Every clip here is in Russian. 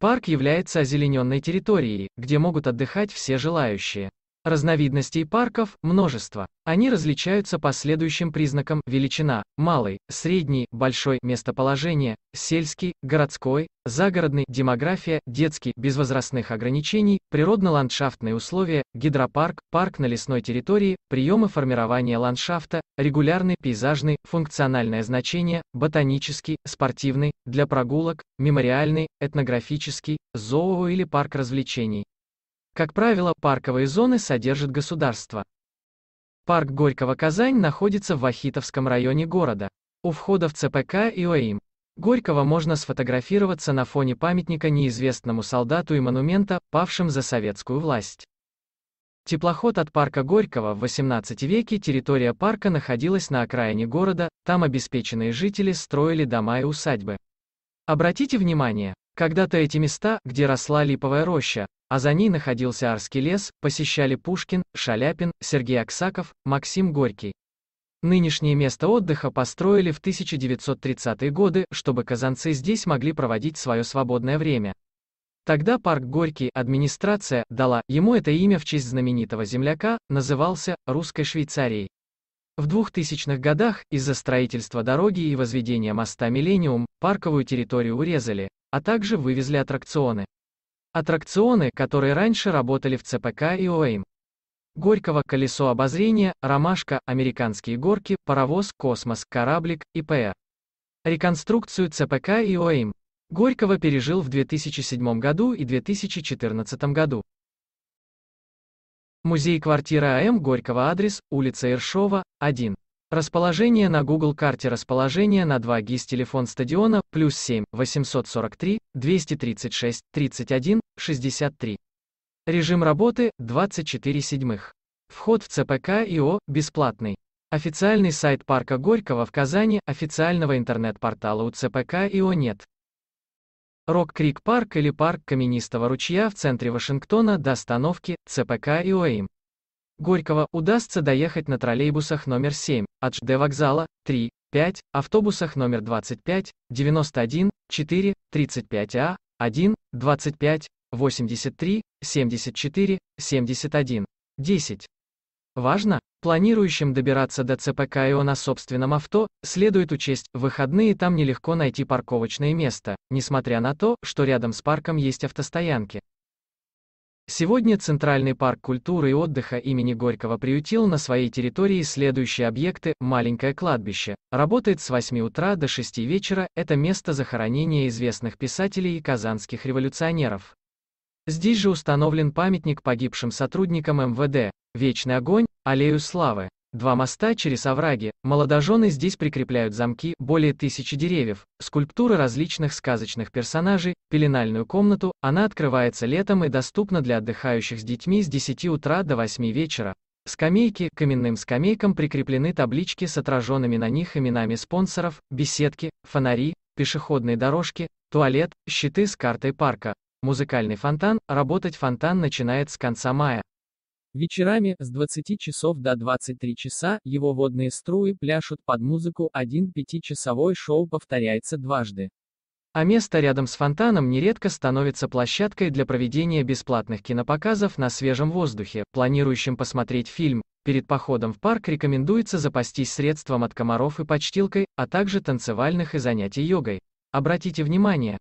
Парк является озелененной территорией, где могут отдыхать все желающие. Разновидностей парков – множество. Они различаются по следующим признакам величина, малый, средний, большой, местоположение, сельский, городской, загородный, демография, детский, без возрастных ограничений, природно-ландшафтные условия, гидропарк, парк на лесной территории, приемы формирования ландшафта, регулярный, пейзажный, функциональное значение, ботанический, спортивный, для прогулок, мемориальный, этнографический, зоо или парк развлечений. Как правило, парковые зоны содержат государство. Парк Горького Казань находится в Вахитовском районе города. У входа в ЦПК и ОИМ. Горького можно сфотографироваться на фоне памятника неизвестному солдату и монумента, павшим за советскую власть. Теплоход от парка Горького в 18 веке территория парка находилась на окраине города, там обеспеченные жители строили дома и усадьбы. Обратите внимание, когда-то эти места, где росла липовая роща, а за ней находился Арский лес, посещали Пушкин, Шаляпин, Сергей Аксаков, Максим Горький. Нынешнее место отдыха построили в 1930-е годы, чтобы казанцы здесь могли проводить свое свободное время. Тогда парк Горький администрация дала ему это имя в честь знаменитого земляка, назывался «Русской Швейцарией». В 2000-х годах из-за строительства дороги и возведения моста «Миллениум» парковую территорию урезали, а также вывезли аттракционы. Аттракционы, которые раньше работали в ЦПК и ОЭМ. Горького, Колесо обозрения, Ромашка, Американские горки, Паровоз, Космос, Кораблик, ИП. Реконструкцию ЦПК и ОЭМ. Горького пережил в 2007 году и 2014 году. Музей-квартира АМ Горького адрес, улица Иршова, 1. Расположение на Google карте Расположение на 2 ГИС Телефон стадиона, плюс 7, 843, 236, 31, 63. Режим работы, 24 седьмых. Вход в ЦПК ИО, бесплатный. Официальный сайт парка Горького в Казани, официального интернет-портала у ЦПК ИО нет. Рок-Крик парк или парк Каменистого ручья в центре Вашингтона до остановки ЦПК ИО Горького удастся доехать на троллейбусах номер 7 от ЖД вокзала 3, 5, автобусах номер 25, 91, 4, 35А, 1, 25, 83, 74, 71, 10. Важно, планирующим добираться до ЦПКИО на собственном авто, следует учесть, в выходные там нелегко найти парковочное место, несмотря на то, что рядом с парком есть автостоянки. Сегодня Центральный парк культуры и отдыха имени Горького приютил на своей территории следующие объекты. Маленькое кладбище. Работает с 8 утра до 6 вечера. Это место захоронения известных писателей и казанских революционеров. Здесь же установлен памятник погибшим сотрудникам МВД. Вечный огонь, аллею славы. Два моста через овраги, молодожены здесь прикрепляют замки, более тысячи деревьев, скульптуры различных сказочных персонажей, пеленальную комнату, она открывается летом и доступна для отдыхающих с детьми с 10 утра до 8 вечера. Скамейки, каменным скамейкам прикреплены таблички с отраженными на них именами спонсоров, беседки, фонари, пешеходные дорожки, туалет, щиты с картой парка. Музыкальный фонтан, работать фонтан начинает с конца мая. Вечерами, с 20 часов до 23 часа, его водные струи пляшут под музыку, один пятичасовой шоу повторяется дважды. А место рядом с фонтаном нередко становится площадкой для проведения бесплатных кинопоказов на свежем воздухе. Планирующим посмотреть фильм, перед походом в парк рекомендуется запастись средством от комаров и почтилкой, а также танцевальных и занятий йогой. Обратите внимание,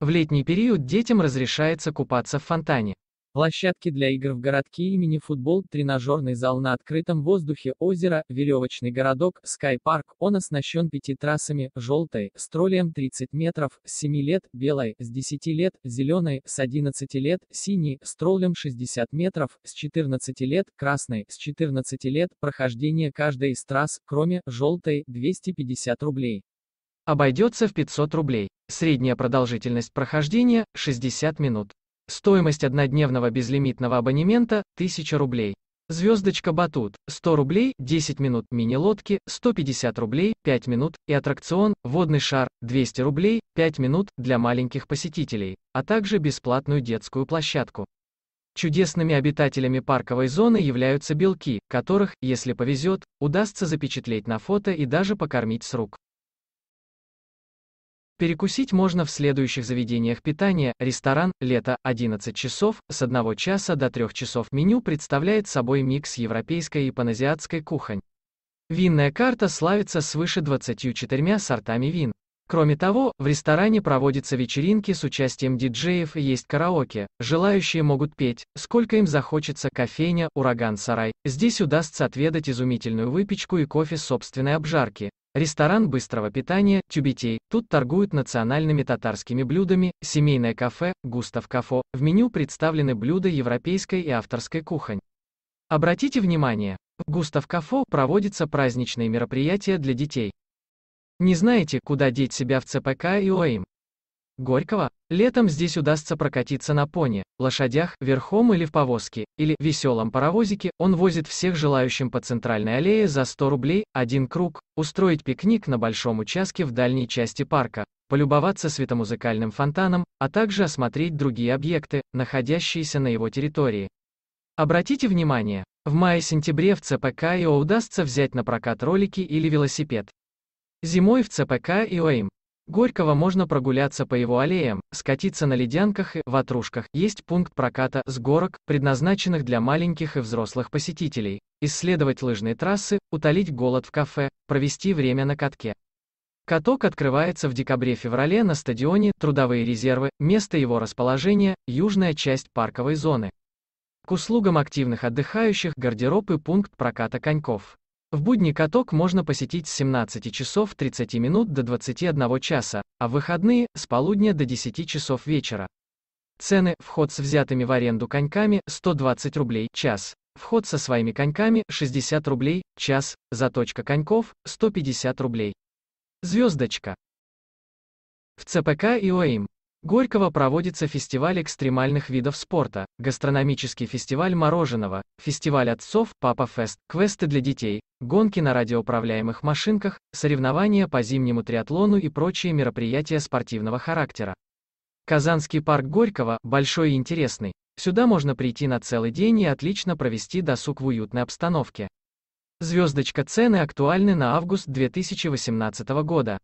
в летний период детям разрешается купаться в фонтане. Площадки для игр в городке имени футбол, тренажерный зал на открытом воздухе, озеро, веревочный городок, скайпарк. Он оснащен пяти трассами, желтой, с троллем 30 метров, с 7 лет, белой, с 10 лет, зеленой, с 11 лет, синий, с троллем 60 метров, с 14 лет, красной, с 14 лет. Прохождение каждой из трасс, кроме желтой, 250 рублей. Обойдется в 500 рублей. Средняя продолжительность прохождения – 60 минут. Стоимость однодневного безлимитного абонемента – 1000 рублей. Звездочка Батут – 100 рублей, 10 минут, мини-лодки – 150 рублей, 5 минут, и аттракцион «Водный шар» – 200 рублей, 5 минут, для маленьких посетителей, а также бесплатную детскую площадку. Чудесными обитателями парковой зоны являются белки, которых, если повезет, удастся запечатлеть на фото и даже покормить с рук. Перекусить можно в следующих заведениях питания, ресторан, лето, 11 часов, с 1 часа до 3 часов. Меню представляет собой микс европейской и паназиатской кухонь. Винная карта славится свыше 24 сортами вин. Кроме того, в ресторане проводятся вечеринки с участием диджеев и есть караоке. Желающие могут петь, сколько им захочется, кофейня, ураган-сарай. Здесь удастся отведать изумительную выпечку и кофе собственной обжарки. Ресторан быстрого питания Тюбетей. Тут торгуют национальными татарскими блюдами, семейное кафе «Густав Кафо». В меню представлены блюда европейской и авторской кухонь. Обратите внимание, в «Густав Кафо» проводятся праздничные мероприятия для детей. Не знаете, куда деть себя в ЦПК и ОИМ? Горького, летом здесь удастся прокатиться на пони, лошадях, верхом или в повозке, или веселом паровозике, он возит всех желающим по центральной аллее за 100 рублей, один круг, устроить пикник на большом участке в дальней части парка, полюбоваться светомузыкальным фонтаном, а также осмотреть другие объекты, находящиеся на его территории. Обратите внимание, в мае-сентябре в ЦПК ИО удастся взять на прокат ролики или велосипед. Зимой в ЦПК ИО им Горького можно прогуляться по его аллеям, скатиться на ледянках и ватрушках. Есть пункт проката с горок, предназначенных для маленьких и взрослых посетителей. Исследовать лыжные трассы, утолить голод в кафе, провести время на катке. Каток открывается в декабре-феврале на стадионе «Трудовые резервы», место его расположения – южная часть парковой зоны. К услугам активных отдыхающих – гардероб и пункт проката коньков. В будни каток можно посетить с 17 часов 30 минут до 21 часа, а в выходные – с полудня до 10 часов вечера. Цены – вход с взятыми в аренду коньками – 120 рублей час, вход со своими коньками – 60 рублей час, заточка коньков – 150 рублей. Звездочка. В ЦПК и ОИМ Горького проводится фестиваль экстремальных видов спорта, гастрономический фестиваль мороженого, фестиваль отцов, Папа Фест, квесты для детей, гонки на радиоуправляемых машинках, соревнования по зимнему триатлону и прочие мероприятия спортивного характера. Казанский парк Горького большой и интересный. Сюда можно прийти на целый день и отлично провести досуг в уютной обстановке. Звездочка цены актуальны на август 2018 года.